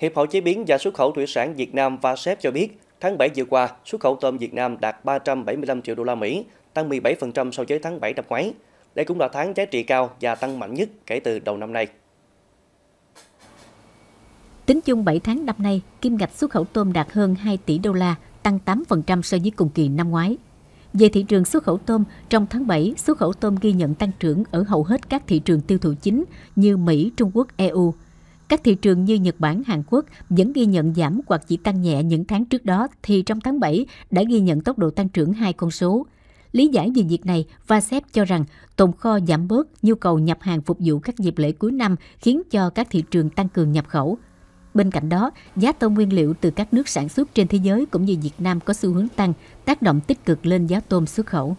Hiệp hội Chế biến và Xuất khẩu Thủy sản Việt Nam VASEP cho biết, tháng 7 vừa qua, xuất khẩu tôm Việt Nam đạt 375 triệu đô la Mỹ, tăng 17% so với tháng 7 năm ngoái. Đây cũng là tháng giá trị cao và tăng mạnh nhất kể từ đầu năm nay. Tính chung 7 tháng năm nay, kim ngạch xuất khẩu tôm đạt hơn 2 tỷ đô la, tăng 8% so với cùng kỳ năm ngoái. Về thị trường xuất khẩu tôm, trong tháng 7, xuất khẩu tôm ghi nhận tăng trưởng ở hầu hết các thị trường tiêu thụ chính như Mỹ, Trung Quốc, EU – các thị trường như Nhật Bản, Hàn Quốc vẫn ghi nhận giảm hoặc chỉ tăng nhẹ những tháng trước đó thì trong tháng 7 đã ghi nhận tốc độ tăng trưởng hai con số. Lý giải về việc này, Vasep cho rằng tồn kho giảm bớt, nhu cầu nhập hàng phục vụ các dịp lễ cuối năm khiến cho các thị trường tăng cường nhập khẩu. Bên cạnh đó, giá tôm nguyên liệu từ các nước sản xuất trên thế giới cũng như Việt Nam có xu hướng tăng, tác động tích cực lên giá tôm xuất khẩu.